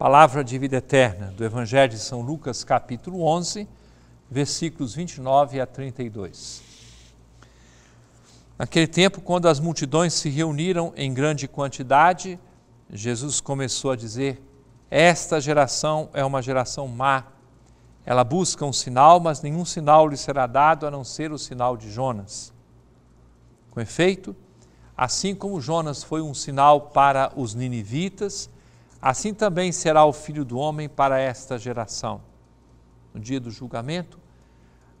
Palavra de vida eterna do Evangelho de São Lucas, capítulo 11, versículos 29 a 32. Naquele tempo, quando as multidões se reuniram em grande quantidade, Jesus começou a dizer: Esta geração é uma geração má. Ela busca um sinal, mas nenhum sinal lhe será dado a não ser o sinal de Jonas. Com efeito, assim como Jonas foi um sinal para os ninivitas, assim também será o filho do homem para esta geração. No dia do julgamento,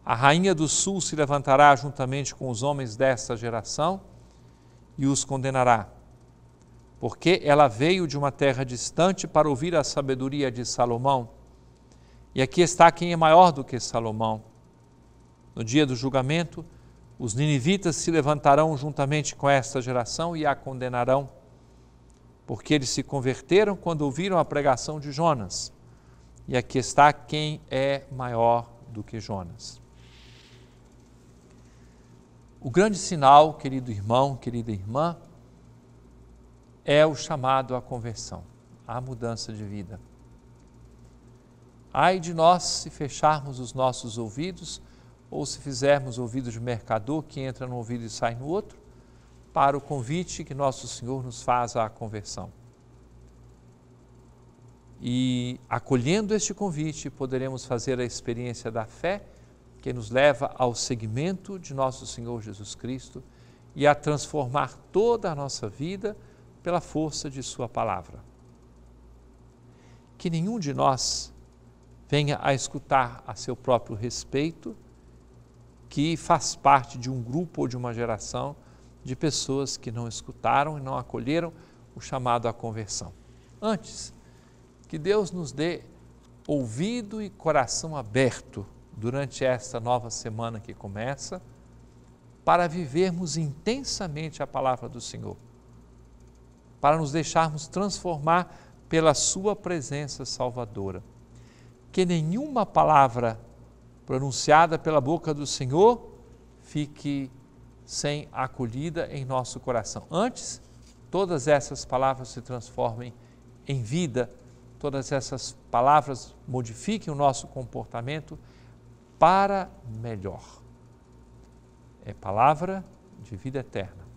a rainha do sul se levantará juntamente com os homens desta geração e os condenará, porque ela veio de uma terra distante para ouvir a sabedoria de Salomão. E aqui está quem é maior do que Salomão. No dia do julgamento, os ninivitas se levantarão juntamente com esta geração e a condenarão porque eles se converteram quando ouviram a pregação de Jonas. E aqui está quem é maior do que Jonas. O grande sinal, querido irmão, querida irmã, é o chamado à conversão, à mudança de vida. Ai de nós se fecharmos os nossos ouvidos ou se fizermos ouvido de mercador que entra no ouvido e sai no outro, para o convite que nosso Senhor nos faz à conversão. E acolhendo este convite, poderemos fazer a experiência da fé que nos leva ao seguimento de nosso Senhor Jesus Cristo e a transformar toda a nossa vida pela força de Sua palavra. Que nenhum de nós venha a escutar a seu próprio respeito que faz parte de um grupo ou de uma geração de pessoas que não escutaram e não acolheram o chamado à conversão. Antes, que Deus nos dê ouvido e coração aberto durante esta nova semana que começa, para vivermos intensamente a palavra do Senhor, para nos deixarmos transformar pela Sua presença salvadora. Que nenhuma palavra pronunciada pela boca do Senhor fique sem acolhida em nosso coração. Antes, todas essas palavras se transformem em vida, todas essas palavras modifiquem o nosso comportamento para melhor. É palavra de vida eterna.